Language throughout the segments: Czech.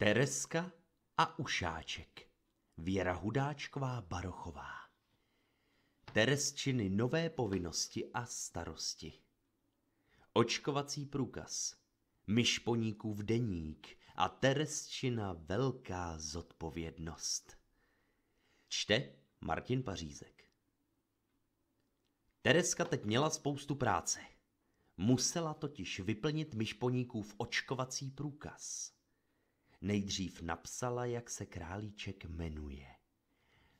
Tereska a Ušáček. Věra Hudáčková Barochová. Teresčiny nové povinnosti a starosti. Očkovací průkaz. Myšponíkův deník a Teresčina velká zodpovědnost. Čte Martin Pařízek. Tereska teď měla spoustu práce. Musela totiž vyplnit myšponíkův očkovací průkaz. Nejdřív napsala, jak se králíček jmenuje.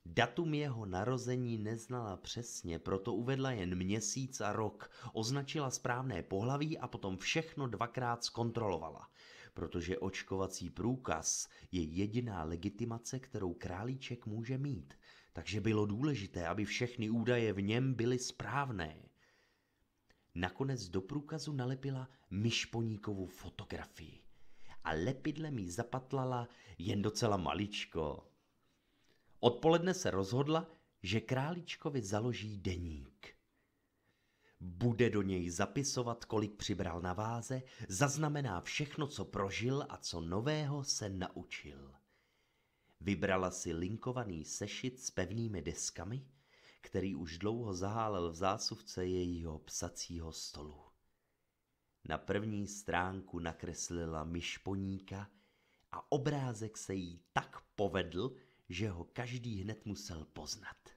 Datum jeho narození neznala přesně, proto uvedla jen měsíc a rok, označila správné pohlaví a potom všechno dvakrát zkontrolovala, protože očkovací průkaz je jediná legitimace, kterou králíček může mít, takže bylo důležité, aby všechny údaje v něm byly správné. Nakonec do průkazu nalepila myšponíkovou fotografii a lepidlem jí zapatlala jen docela maličko. Odpoledne se rozhodla, že králičkovi založí deník. Bude do něj zapisovat, kolik přibral na váze, zaznamená všechno, co prožil a co nového se naučil. Vybrala si linkovaný sešit s pevnými deskami, který už dlouho zahálel v zásuvce jejího psacího stolu. Na první stránku nakreslila myšponíka a obrázek se jí tak povedl, že ho každý hned musel poznat.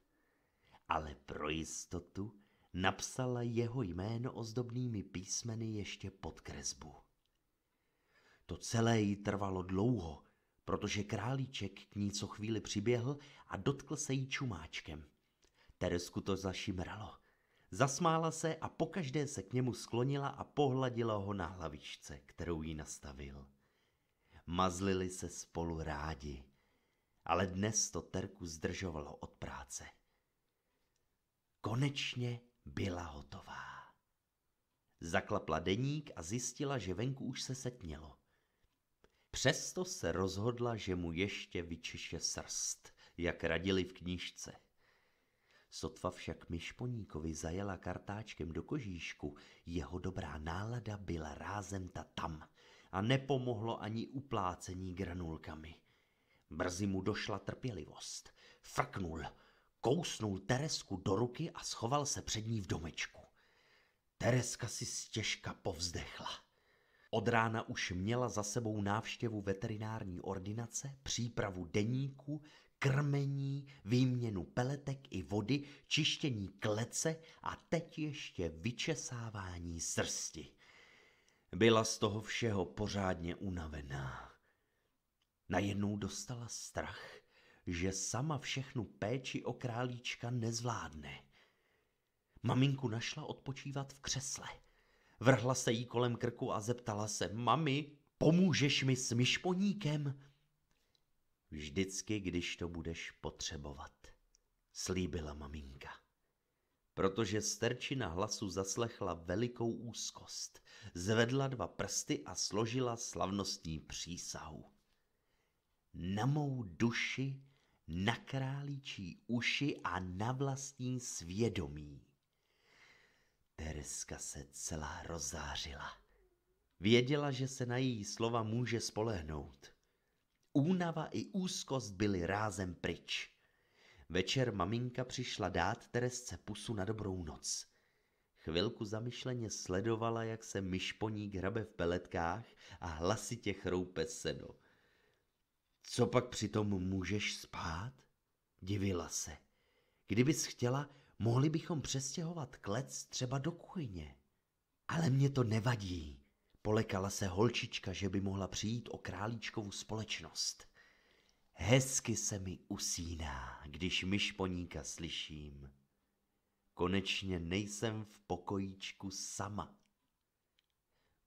Ale pro jistotu napsala jeho jméno ozdobnými písmeny ještě pod kresbu. To celé jí trvalo dlouho, protože králíček k ní co chvíli přiběhl a dotkl se jí čumáčkem. Teresku to zašimralo. Zasmála se a pokaždé se k němu sklonila a pohladila ho na hlavičce, kterou jí nastavil. Mazlili se spolu rádi, ale dnes to Terku zdržovalo od práce. Konečně byla hotová. Zaklapla deník a zjistila, že venku už se setmělo. Přesto se rozhodla, že mu ještě vyčeše srst, jak radili v knížce. Sotva však Myšponíkovi zajela kartáčkem do kožíšku, jeho dobrá nálada byla rázem ta tam a nepomohlo ani uplácení granulkami. Brzy mu došla trpělivost. Frknul, kousnul Teresku do ruky a schoval se před ní v domečku. Tereska si stěžka povzdechla. Od rána už měla za sebou návštěvu veterinární ordinace, přípravu deníku, krmení, výměnu peletek i vody, čištění klece a teď ještě vyčesávání srsti. Byla z toho všeho pořádně unavená. Najednou dostala strach, že sama všechnu péči o králíčka nezvládne. Maminku našla odpočívat v křesle. Vrhla se jí kolem krku a zeptala se, mami, pomůžeš mi s myšponíkem? vždycky, když to budeš potřebovat, slíbila maminka. Protože sterčina hlasu zaslechla velikou úzkost, zvedla dva prsty a složila slavnostní přísahu. Na mou duši, na králíčí uši a na vlastní svědomí. Tereska se celá rozářila. Věděla, že se na její slova může spolehnout. Únava i úzkost byly rázem pryč. Večer maminka přišla dát Teresce pusu na dobrou noc. Chvilku zamyšleně sledovala, jak se myšponík hrabe v peletkách a hlasitě chroupe sedo. Co pak přitom můžeš spát? Divila se. Kdybys chtěla, mohli bychom přestěhovat klec třeba do kuchyně. Ale mě to nevadí. Polekala se holčička, že by mohla přijít o králíčkovou společnost. Hezky se mi usíná, když myš poníka slyším. Konečně nejsem v pokojíčku sama.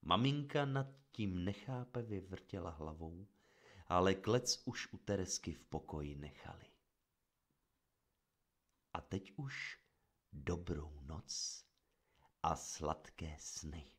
Maminka nad tím nechápe vyvrtěla hlavou, ale klec už u Teresky v pokoji nechali. A teď už dobrou noc a sladké sny.